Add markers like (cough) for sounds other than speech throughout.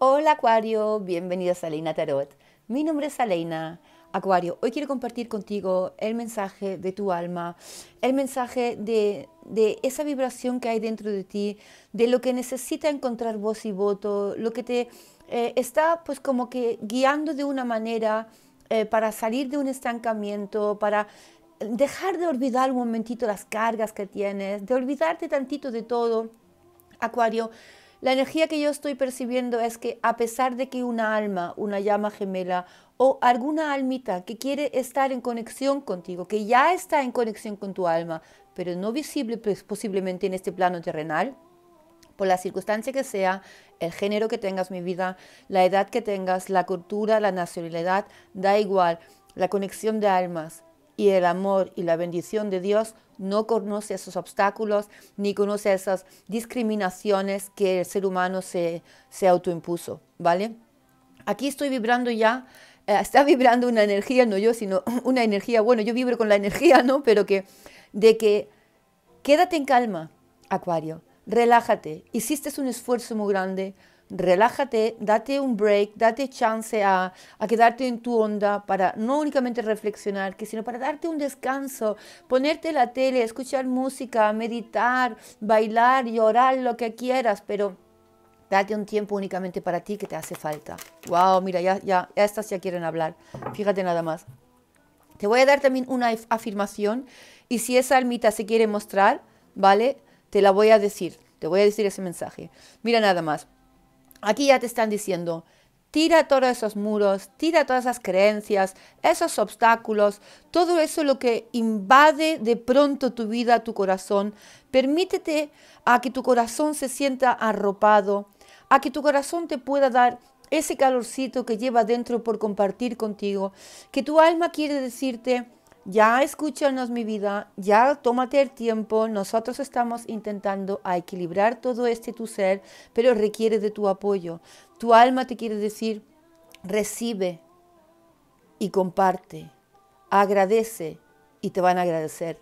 Hola Acuario, bienvenidos a Salina Tarot. Mi nombre es Aleina. Acuario, hoy quiero compartir contigo el mensaje de tu alma, el mensaje de, esa vibración que hay dentro de ti, de lo que necesita encontrar voz y voto, lo que te eh, está pues como que guiando de una manera eh, para salir de un estancamiento, para dejar de olvidar un momentito las cargas que tienes, de olvidarte tantito de todo. Acuario, la energía que yo estoy percibiendo es que a pesar de que una alma, una llama gemela o alguna almita que quiere estar en conexión contigo, que ya está en conexión con tu alma, pero no visible pues, posiblemente en este plano terrenal, por la circunstancia que sea, el género que tengas, mi vida, la edad que tengas, la cultura, la nacionalidad, da igual, la conexión de almas y el amor y la bendición de Dios no conoce esos obstáculos ni conoce esas discriminaciones que el ser humano se, se autoimpuso, ¿vale? Aquí estoy vibrando ya, eh, (laughs) está vibrando una energía, no yo, sino (laughs) una energía, bueno, yo vibro con la energía, ¿no? Pero que, de que quédate en calma, Acuario, relájate, hiciste un esfuerzo muy grande, relájate, date un break, date chance a, a, quedarte en tu onda para no únicamente reflexionar, sino para darte un descanso, ponerte la tele, escuchar música, meditar, bailar, llorar, lo que quieras, pero date un tiempo únicamente para ti que te hace falta. Wow, mira, ya, ya, estas ya quieren hablar. Fíjate nada más. Te voy a dar también una afirmación y si esa almita se quiere mostrar, ¿vale? Te la voy a decir, te voy a decir ese mensaje. Mira nada más. Aquí ya te están diciendo, tira todos esos muros, tira todas esas creencias, esos obstáculos, todo eso lo que invade de pronto tu vida, tu corazón. Permítete a que tu corazón se sienta arropado, a que tu corazón te pueda dar ese calorcito que lleva dentro por compartir contigo, que tu alma quiere decirte, ya escúchanos mi vida, ya tómate el tiempo, nosotros estamos intentando a equilibrar todo este tu ser, pero requiere de tu apoyo. Tu alma te quiere decir, recibe y comparte, agradece y te van a agradecer.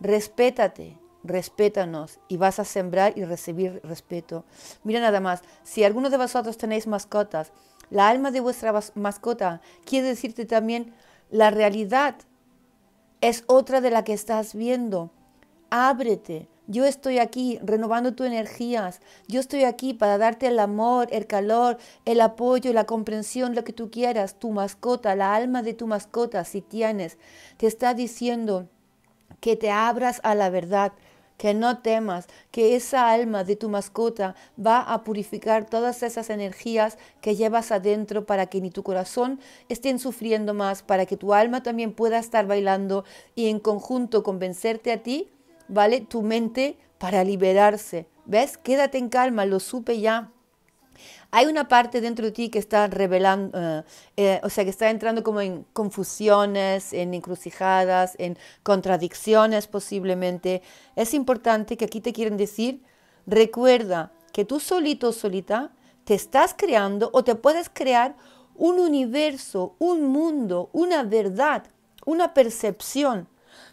Respétate, respétanos y vas a sembrar y recibir respeto. Mira nada más, si alguno de vosotros tenéis mascotas, la alma de vuestra mascota quiere decirte también la realidad es otra de la que estás viendo. Ábrete. Yo estoy aquí renovando tus energías. Yo estoy aquí para darte el amor, el calor, el apoyo, la comprensión, lo que tú quieras. Tu mascota, la alma de tu mascota, si tienes, te está diciendo que te abras a la verdad, que no temas, que esa alma de tu mascota va a purificar todas esas energías que llevas adentro para que ni tu corazón estén sufriendo más, para que tu alma también pueda estar bailando y en conjunto convencerte a ti, ¿vale? Tu mente para liberarse. ¿Ves? Quédate en calma, lo supe ya hay una parte dentro de ti que está revelando, eh, eh, o sea, que está entrando como en confusiones, en encrucijadas, en contradicciones posiblemente. Es importante que aquí te quieren decir, recuerda que tú solito o solita te estás creando o te puedes crear un universo, un mundo, una verdad, una percepción.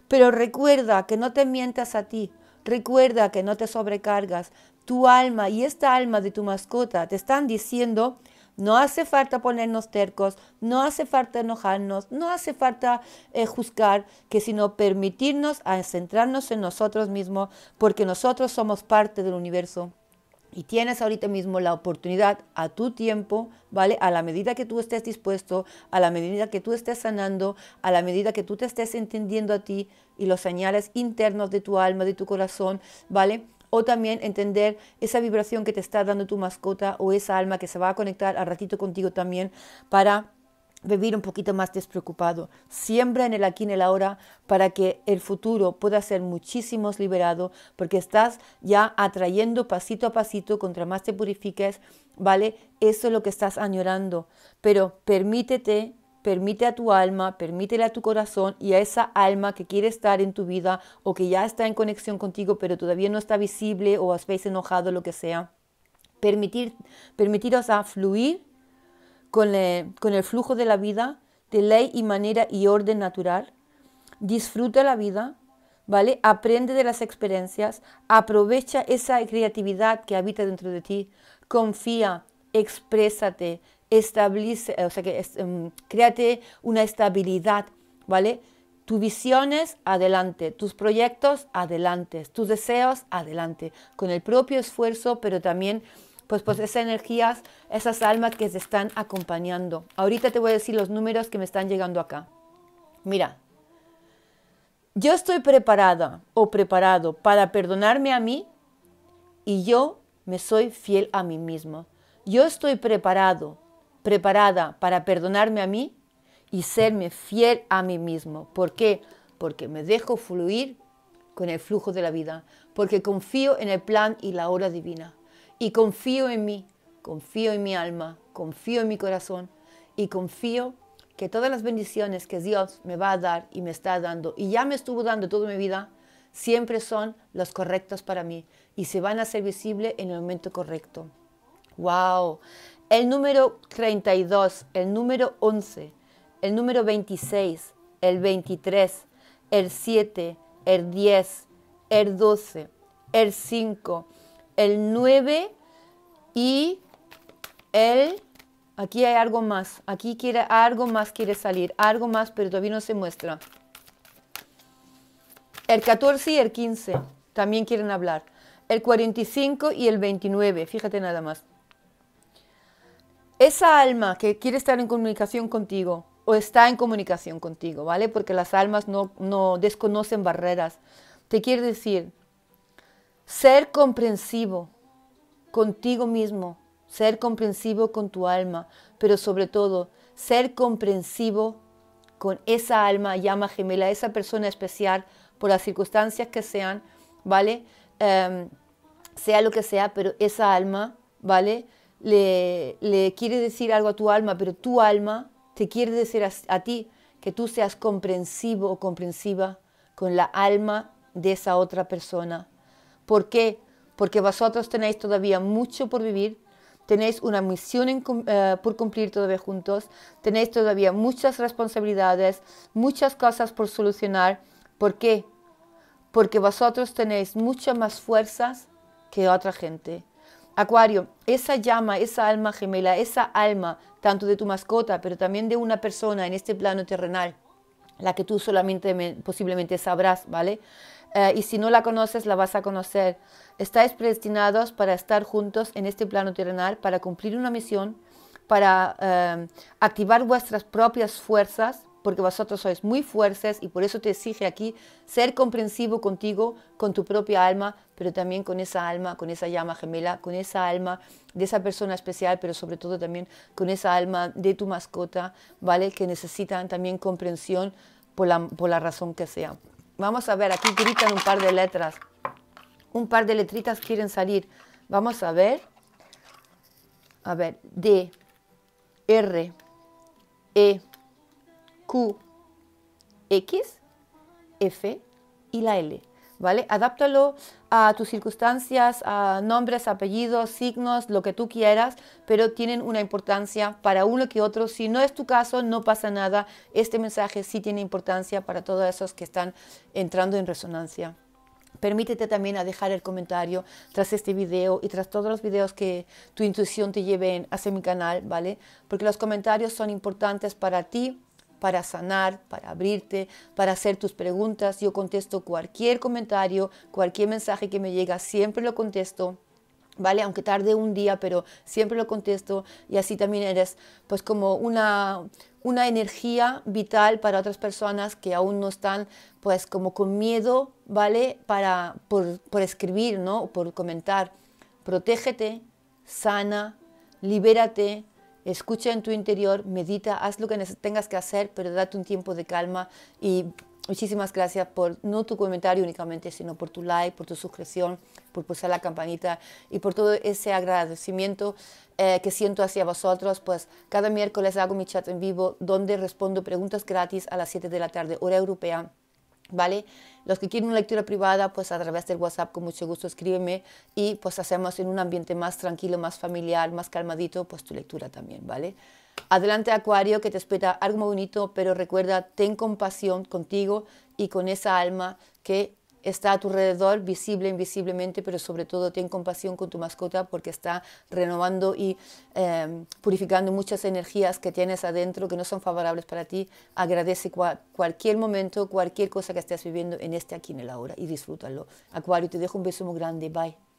Pero recuerda que no te mientas a ti, recuerda que no te sobrecargas, tu alma y esta alma de tu mascota te están diciendo, no hace falta ponernos tercos, no hace falta enojarnos, no hace falta eh, juzgar, que sino permitirnos a centrarnos en nosotros mismos, porque nosotros somos parte del universo. Y tienes ahorita mismo la oportunidad a tu tiempo, ¿vale? A la medida que tú estés dispuesto, a la medida que tú estés sanando, a la medida que tú te estés entendiendo a ti y los señales internos de tu alma, de tu corazón, ¿vale? o también entender esa vibración que te está dando tu mascota o esa alma que se va a conectar al ratito contigo también para vivir un poquito más despreocupado. Siembra en el aquí y en el ahora para que el futuro pueda ser muchísimo liberado porque estás ya atrayendo pasito a pasito, contra más te purifiques, ¿vale? Eso es lo que estás añorando. Pero permítete permite a tu alma, permítele a tu corazón y a esa alma que quiere estar en tu vida o que ya está en conexión contigo pero todavía no está visible o os veis enojado, lo que sea, permitir, permitiros a fluir con, el, con el flujo de la vida, de ley y manera y orden natural. Disfruta la vida, ¿vale? Aprende de las experiencias, aprovecha esa creatividad que habita dentro de ti, confía, exprésate, establece, eh, o sea, que em, créate una estabilidad, ¿vale? Tus visiones, adelante. Tus proyectos, adelante. Tus deseos, adelante. Con el propio esfuerzo, pero también, pues, pues esas energías, esas almas que te están acompañando. Ahorita te voy a decir los números que me están llegando acá. Mira, yo estoy preparada o preparado para perdonarme a mí y yo me soy fiel a mí mismo. Yo estoy preparado preparada para perdonarme a mí y serme fiel a mí mismo. ¿Por qué? Porque me dejo fluir con el flujo de la vida, porque confío en el plan y la hora divina. Y confío en mí, confío en mi alma, confío en mi corazón y confío que todas las bendiciones que Dios me va a dar y me está dando y ya me estuvo dando toda mi vida, siempre son las correctas para mí y se van a hacer visible en el momento correcto. ¡Wow! el número 32, el número 11, el número 26, el 23, el 7, el 10, el 12, el 5, el 9 y el... Aquí hay algo más, aquí quiere, algo más quiere salir, algo más, pero todavía no se muestra. El 14 y el 15 también quieren hablar. El 45 y el 29, fíjate nada más esa alma que quiere estar en comunicación contigo o está en comunicación contigo, ¿vale? Porque las almas no, desconocen barreras. Te quiere decir, ser comprensivo contigo mismo, ser comprensivo con tu alma, pero sobre todo ser comprensivo con esa alma, llama gemela, esa persona especial, por las circunstancias que sean, ¿vale? Em, sea lo que sea, pero esa alma, ¿vale? le, quiere decir algo a tu alma, pero tu alma te quiere decir a, ti que tú seas comprensivo o comprensiva con la alma de esa otra persona. ¿Por qué? Porque vosotros tenéis todavía mucho por vivir, tenéis una misión eh, por cumplir todavía juntos, tenéis todavía muchas responsabilidades, muchas cosas por solucionar. ¿Por qué? Porque vosotros tenéis muchas más fuerzas que otra gente. Acuario, esa llama, esa alma gemela, esa alma, tanto de tu mascota, pero también de una persona en este plano terrenal, la que tú solamente posiblemente sabrás, ¿vale? Eh, y si no la conoces, la vas a conocer. Estáis predestinados para estar juntos en este plano terrenal, para cumplir una misión, para eh, activar vuestras propias fuerzas porque vosotros sois muy fuertes y por eso te exige aquí ser comprensivo contigo, con tu propia alma, pero también con esa alma, con esa llama gemela, con esa alma de esa persona especial, pero sobre todo también con esa alma de tu mascota, ¿vale? Que necesitan también comprensión por la, por la razón que sea. Vamos a ver, aquí gritan un par de letras, un par de letritas quieren salir. Vamos a ver. A ver, D, R, E, Q, X, F y la L. ¿Vale? Adáptalo a tus circunstancias, a nombres, apellidos, signos, lo que tú quieras, pero tienen una importancia para uno que otro. Si no es tu caso, no pasa nada. Este mensaje sí tiene importancia para todos esos que están entrando en resonancia. Permítete también a dejar el comentario tras este video y tras todos los videos que tu intuición te lleve hacia mi canal, ¿vale? Porque los comentarios son importantes para ti, para sanar, para abrirte, para hacer tus preguntas. Yo contesto cualquier comentario, cualquier mensaje que me llega, siempre lo contesto. ¿Vale? Aunque tarde un día, pero siempre lo contesto y así también eres pues como una, una energía vital para otras personas que aún no están pues como con miedo, ¿vale? Para, por, por escribir, ¿no? por comentar. Protégete, sana, libérate, Escucha en tu interior, medita, haz lo que tengas que hacer, pero date un tiempo de calma y muchísimas gracias por no tu comentario únicamente, sino por tu like, por tu suscripción, por pulsar la campanita y por todo ese agradecimiento eh, que siento hacia vosotros. Pues cada miércoles hago mi chat en vivo donde respondo preguntas gratis a las 7 de la tarde, hora europea ¿vale? Los que quieren una lectura privada, pues a través del WhatsApp con mucho gusto escríbeme y pues hacemos en un ambiente más tranquilo, más familiar, más calmadito, pues tu lectura también, ¿vale? Adelante Acuario, que te espera algo muy bonito, pero recuerda, ten compasión contigo y con esa alma que está a tu alrededor, visible, invisiblemente, pero sobre todo ten compasión con tu mascota porque está renovando y em, purificando muchas energías que tienes adentro que no son favorables para ti. Agradece cualquier momento, cualquier cosa que estés viviendo en este aquí en el ahora y disfrútalo. Acuario, te dejo un beso muy grande. Bye.